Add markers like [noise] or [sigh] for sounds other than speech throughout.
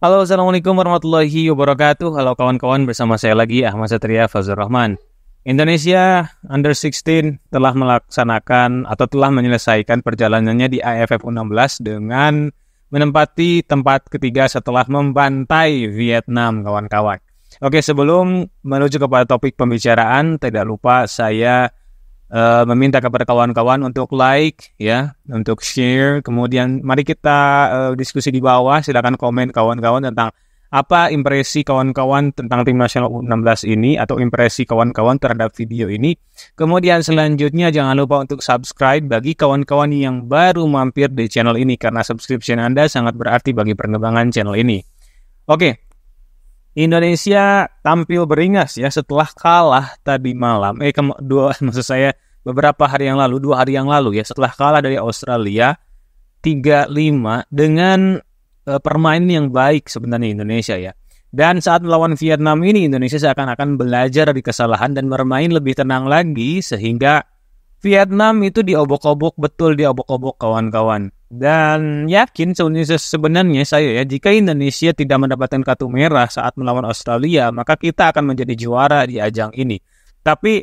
Halo, Assalamualaikum warahmatullahi wabarakatuh. Halo kawan-kawan, bersama saya lagi Ahmad Satria Fazul Rahman. Indonesia Under-16 telah melaksanakan atau telah menyelesaikan perjalanannya di AFF U16 dengan menempati tempat ketiga setelah membantai Vietnam, kawan-kawan. Oke, sebelum menuju kepada topik pembicaraan, tidak lupa saya uh, meminta kepada kawan-kawan untuk like ya, untuk share. Kemudian mari kita uh, diskusi di bawah. Silakan komen kawan-kawan tentang apa impresi kawan-kawan tentang tim nasional U16 ini atau impresi kawan-kawan terhadap video ini. Kemudian selanjutnya jangan lupa untuk subscribe bagi kawan-kawan yang baru mampir di channel ini karena subscription Anda sangat berarti bagi perkembangan channel ini. Oke, Indonesia tampil beringas ya setelah kalah tadi malam. Eh ke dua [laughs] maksud saya beberapa hari yang lalu, dua hari yang lalu ya setelah kalah dari Australia 3-5 dengan eh, permainan yang baik sebenarnya Indonesia ya. Dan saat melawan Vietnam ini Indonesia seakan-akan belajar dari kesalahan dan bermain lebih tenang lagi sehingga Vietnam itu diobok-obok betul diobok-obok kawan-kawan dan yakin sebenarnya saya ya jika Indonesia tidak mendapatkan kartu merah saat melawan Australia maka kita akan menjadi juara di ajang ini tapi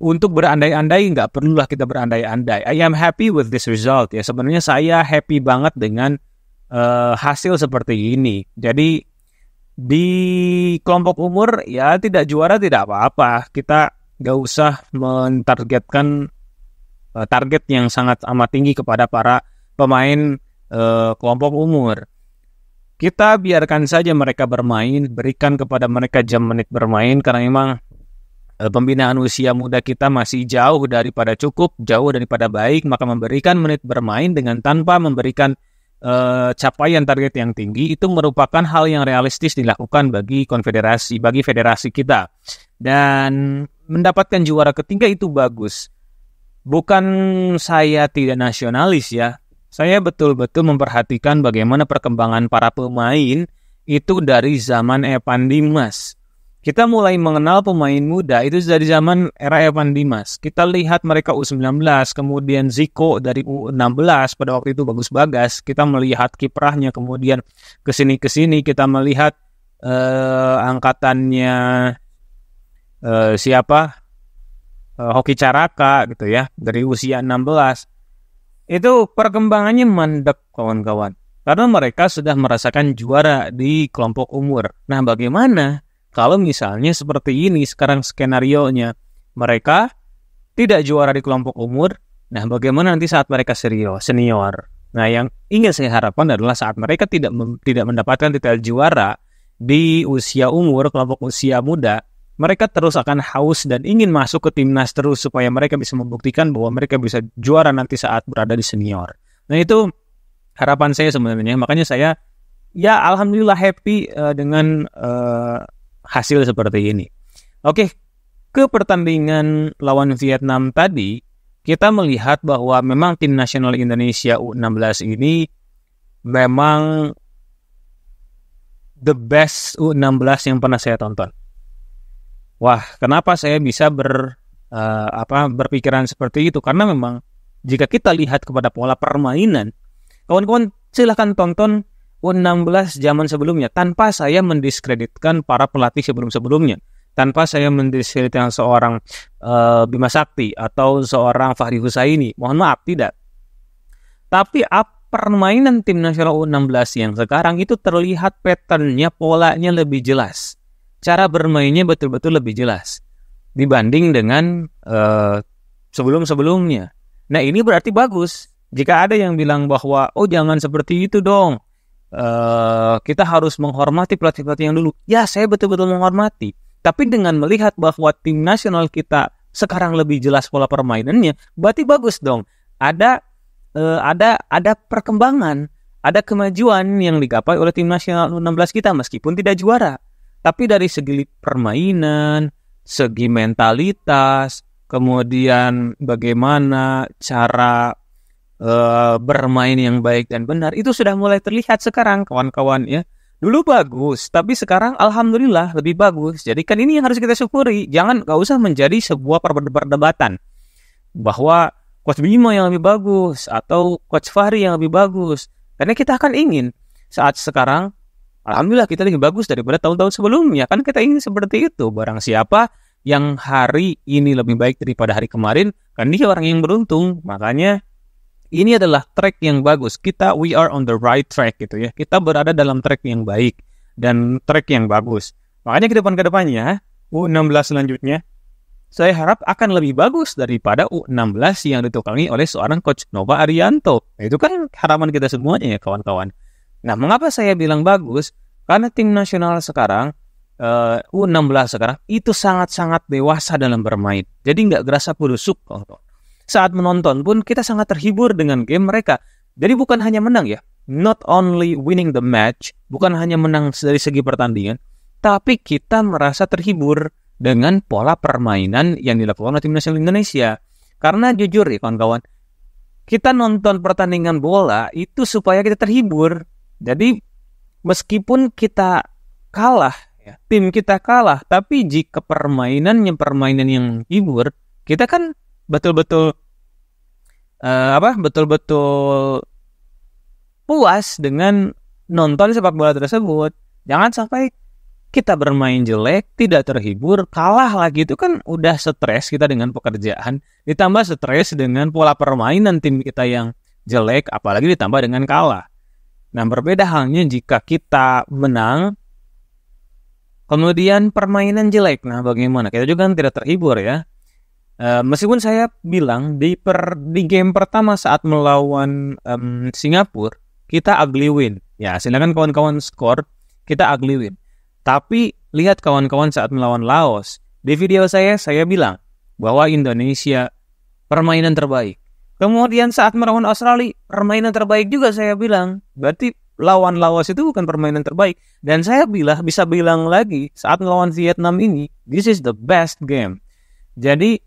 untuk berandai-andai nggak perlulah kita berandai-andai I am happy with this result ya sebenarnya saya happy banget dengan uh, hasil seperti ini jadi di kelompok umur ya tidak juara tidak apa-apa kita nggak usah mentargetkan uh, target yang sangat amat tinggi kepada para pemain uh, kelompok umur. Kita biarkan saja mereka bermain, berikan kepada mereka jam menit bermain karena memang eh, pembinaan usia muda kita masih jauh daripada cukup, jauh daripada baik, maka memberikan menit bermain dengan tanpa memberikan uh, capaian target yang tinggi itu merupakan hal yang realistis dilakukan bagi konfederasi, bagi federasi kita. Dan mendapatkan juara ketiga itu bagus. Bukan saya tidak nasionalis ya. Saya betul-betul memperhatikan bagaimana perkembangan para pemain itu dari zaman Evan Dimas kita mulai mengenal pemain muda itu dari zaman era Evan Dimas. Kita lihat mereka U19, kemudian Zico dari U16 pada waktu itu bagus bagas. Kita melihat kiprahnya, kemudian kesini-kesini. kita melihat uh, angkatannya uh, siapa? Uh, Hoki Caraka gitu ya, dari usia 16. Itu perkembangannya mandek kawan-kawan. Karena mereka sudah merasakan juara di kelompok umur. Nah, bagaimana kalau misalnya seperti ini sekarang skenario nya mereka tidak juara di kelompok umur nah bagaimana nanti saat mereka serio, senior nah yang ingin saya harapkan adalah saat mereka tidak tidak mendapatkan titel juara di usia umur kelompok usia muda mereka terus akan haus dan ingin masuk ke timnas terus supaya mereka bisa membuktikan bahwa mereka bisa juara nanti saat berada di senior nah itu harapan saya sebenarnya makanya saya ya alhamdulillah happy uh, dengan eh, hasil seperti ini. Oke, ke pertandingan lawan Vietnam tadi, kita melihat bahwa memang tim nasional Indonesia U16 ini memang the best U16 yang pernah saya tonton. Wah, kenapa saya bisa ber uh, apa berpikiran seperti itu? Karena memang jika kita lihat kepada pola permainan, kawan-kawan silahkan tonton U16 zaman sebelumnya tanpa saya mendiskreditkan para pelatih sebelum-sebelumnya tanpa saya mendiskreditkan seorang uh, Bima Sakti atau seorang Fahri Husaini mohon maaf tidak tapi permainan tim nasional U16 yang sekarang itu terlihat patternnya polanya lebih jelas cara bermainnya betul-betul lebih jelas dibanding dengan uh, sebelum-sebelumnya nah ini berarti bagus jika ada yang bilang bahwa oh jangan seperti itu dong Eh, kita harus menghormati pelatih-pelatih yang dulu. Ya, saya betul-betul menghormati. Tapi dengan melihat bahwa tim nasional kita sekarang lebih jelas pola permainannya, berarti bagus dong. Ada uh, ada ada perkembangan, ada kemajuan yang digapai oleh tim nasional 16 kita meskipun tidak juara. Tapi dari segi permainan, segi mentalitas, kemudian bagaimana cara Eh, bermain yang baik dan benar itu sudah mulai terlihat sekarang kawan-kawan ya. Dulu bagus, tapi sekarang alhamdulillah lebih bagus. Jadi kan ini yang harus kita syukuri. Jangan gak usah menjadi sebuah perdebatan bahwa Coach Bima yang lebih bagus atau Coach Fahri yang lebih bagus. Karena kita akan ingin saat sekarang Alhamdulillah kita lebih bagus daripada tahun-tahun sebelumnya. Kan kita ingin seperti itu. Barang siapa yang hari ini lebih baik daripada hari kemarin, kan dia orang yang beruntung. Makanya ini adalah track yang bagus. Kita we are on the right track gitu ya. Kita berada dalam track yang baik dan track yang bagus. Makanya ke depan ke depannya U16 selanjutnya saya harap akan lebih bagus daripada U16 yang ditukangi oleh seorang coach Nova Arianto. Nah, itu kan harapan kita semuanya ya kawan-kawan. Nah, mengapa saya bilang bagus? Karena tim nasional sekarang uh, eh, U16 sekarang itu sangat-sangat dewasa dalam bermain. Jadi nggak gerasa kudusuk kawan-kawan saat menonton pun kita sangat terhibur dengan game mereka. Jadi bukan hanya menang ya, not only winning the match, bukan hanya menang dari segi pertandingan, tapi kita merasa terhibur dengan pola permainan yang dilakukan oleh nasional Indonesia. Karena jujur ya kawan-kawan, kita nonton pertandingan bola itu supaya kita terhibur. Jadi meskipun kita kalah, ya, tim kita kalah, tapi jika permainannya permainan yang hibur, kita kan betul-betul uh, apa betul-betul puas dengan nonton sepak bola tersebut. Jangan sampai kita bermain jelek, tidak terhibur, kalah lagi itu kan udah stres kita dengan pekerjaan, ditambah stres dengan pola permainan tim kita yang jelek, apalagi ditambah dengan kalah. Nah, berbeda halnya jika kita menang, kemudian permainan jelek. Nah, bagaimana? Kita juga kan tidak terhibur ya. Eh, meskipun saya bilang di per di game pertama saat melawan um, Singapura kita ugly win. Ya, sedangkan kawan-kawan skor, kita ugly win. Tapi lihat kawan-kawan saat melawan Laos, di video saya saya bilang bahwa Indonesia permainan terbaik. Kemudian saat melawan Australia, permainan terbaik juga saya bilang. Berarti lawan Laos itu bukan permainan terbaik. Dan saya bilang bisa bilang lagi saat melawan Vietnam ini, this is the best game. Jadi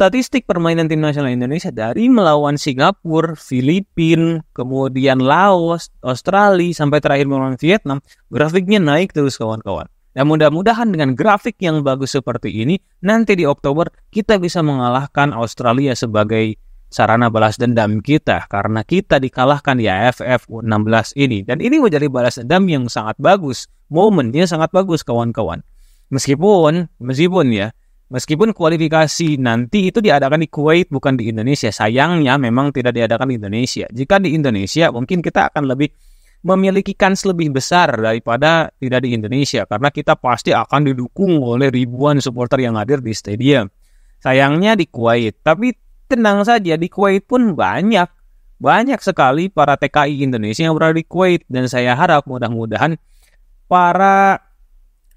statistik permainan tim nasional Indonesia dari melawan Singapura, Filipina, kemudian Laos, Australia sampai terakhir melawan Vietnam, grafiknya naik terus kawan-kawan. Dan mudah-mudahan dengan grafik yang bagus seperti ini, nanti di Oktober kita bisa mengalahkan Australia sebagai sarana balas dendam kita karena kita dikalahkan di AFF U16 ini. Dan ini menjadi balas dendam yang sangat bagus. Momennya sangat bagus kawan-kawan. Meskipun, meskipun ya, Meskipun kualifikasi nanti itu diadakan di Kuwait bukan di Indonesia. Sayangnya memang tidak diadakan di Indonesia. Jika di Indonesia mungkin kita akan lebih memiliki kans lebih besar daripada tidak di Indonesia karena kita pasti akan didukung oleh ribuan supporter yang hadir di stadium. Sayangnya di Kuwait, tapi tenang saja di Kuwait pun banyak banyak sekali para TKI Indonesia yang berada di Kuwait dan saya harap mudah-mudahan para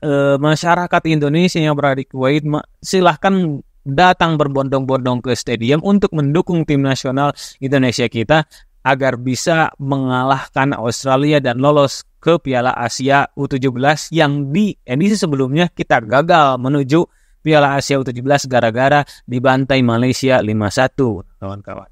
e, masyarakat Indonesia yang berada di Kuwait silahkan datang berbondong-bondong ke stadium untuk mendukung tim nasional Indonesia kita agar bisa mengalahkan Australia dan lolos ke Piala Asia U17 yang di edisi sebelumnya kita gagal menuju Piala Asia U17 gara-gara dibantai Malaysia 5-1, kawan-kawan.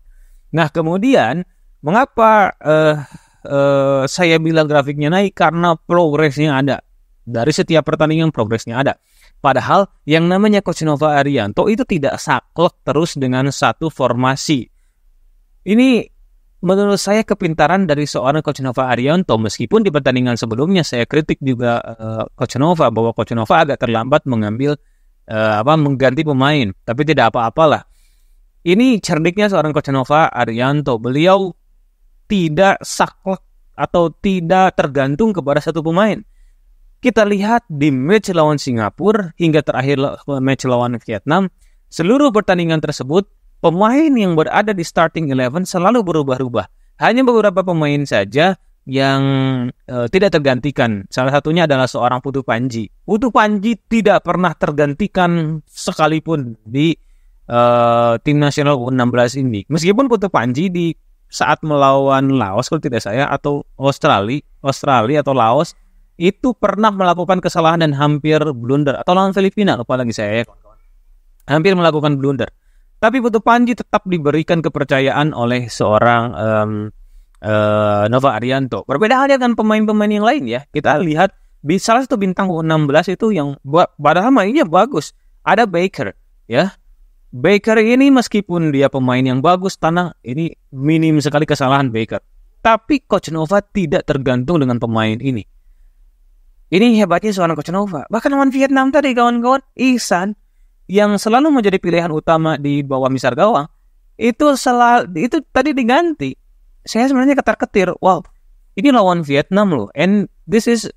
Nah, kemudian mengapa uh, uh, saya bilang grafiknya naik karena progresnya ada. Dari setiap pertandingan progresnya ada. Padahal yang namanya Coach Nova Arianto itu tidak saklek terus dengan satu formasi. Ini menurut saya kepintaran dari seorang Coach Nova Arianto meskipun di pertandingan sebelumnya saya kritik juga uh, Coach Nova bahwa Coach Nova agak terlambat mengambil uh, apa mengganti pemain, tapi tidak apa-apalah. Ini cerdiknya seorang Coach Nova Arianto. Beliau tidak saklek atau tidak tergantung kepada satu pemain. Kita lihat di match lawan Singapura hingga terakhir match lawan Vietnam, seluruh pertandingan tersebut pemain yang berada di starting eleven selalu berubah-ubah. Hanya beberapa pemain saja yang e, tidak tergantikan. Salah satunya adalah seorang Putu Panji. Putu Panji tidak pernah tergantikan sekalipun di e, tim nasional U16 ini. Meskipun Putu Panji di saat melawan Laos kalau tidak saya atau Australia, Australia atau Laos itu pernah melakukan kesalahan dan hampir blunder atau lawan Filipina lupa lagi saya ya hampir melakukan blunder tapi Putu Panji tetap diberikan kepercayaan oleh seorang um, uh, Nova Arianto berbeda halnya dengan pemain-pemain yang lain ya kita lihat salah satu bintang U16 itu yang buat padahal mainnya bagus ada Baker ya Baker ini meskipun dia pemain yang bagus tanah ini minim sekali kesalahan Baker tapi Coach Nova tidak tergantung dengan pemain ini ini hebatnya seorang Coach Nova. Bahkan lawan Vietnam tadi kawan-kawan Ihsan yang selalu menjadi pilihan utama di bawah Misar Gawang itu selalu itu tadi diganti. Saya sebenarnya ketar-ketir. Wow, ini lawan Vietnam loh. And this is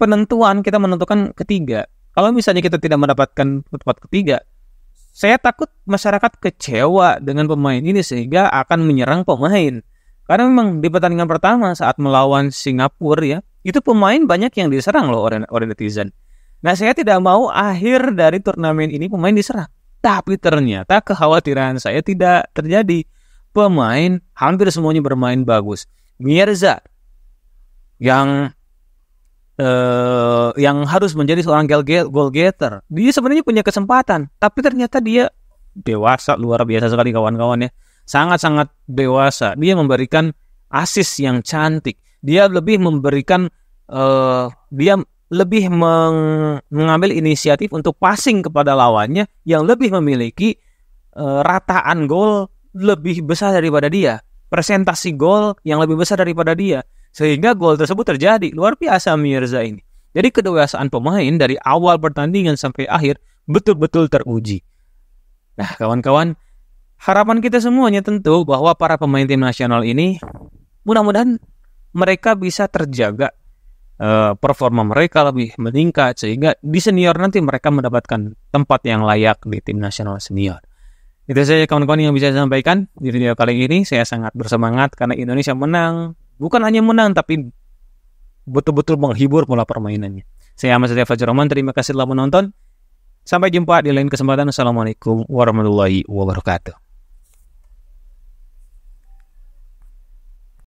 penentuan kita menentukan ketiga. Kalau misalnya kita tidak mendapatkan tempat ketiga, saya takut masyarakat kecewa dengan pemain ini sehingga akan menyerang pemain. Karena memang di pertandingan pertama saat melawan Singapura ya, itu pemain banyak yang diserang loh oleh, oleh netizen. Nah saya tidak mau akhir dari turnamen ini pemain diserang. Tapi ternyata kekhawatiran saya tidak terjadi. Pemain hampir semuanya bermain bagus. Mirza yang eh, yang harus menjadi seorang goal getter. Dia sebenarnya punya kesempatan, tapi ternyata dia dewasa luar biasa sekali kawan kawannya Sangat-sangat dewasa. Dia memberikan assist yang cantik dia lebih memberikan uh, dia lebih meng mengambil inisiatif untuk passing kepada lawannya yang lebih memiliki uh, rataan gol lebih besar daripada dia, presentasi gol yang lebih besar daripada dia sehingga gol tersebut terjadi. Luar biasa Mirza ini. Jadi kedewasaan pemain dari awal pertandingan sampai akhir betul-betul teruji. Nah, kawan-kawan, harapan kita semuanya tentu bahwa para pemain tim nasional ini mudah-mudahan mereka bisa terjaga uh, performa mereka lebih meningkat sehingga di senior nanti mereka mendapatkan tempat yang layak di tim nasional senior. Itu saja kawan-kawan yang bisa saya sampaikan di video kali ini. Saya sangat bersemangat karena Indonesia menang. Bukan hanya menang tapi betul-betul menghibur pola permainannya. Saya Ahmad Setia Fajar Rahman, terima kasih telah menonton. Sampai jumpa di lain kesempatan. Assalamualaikum warahmatullahi wabarakatuh.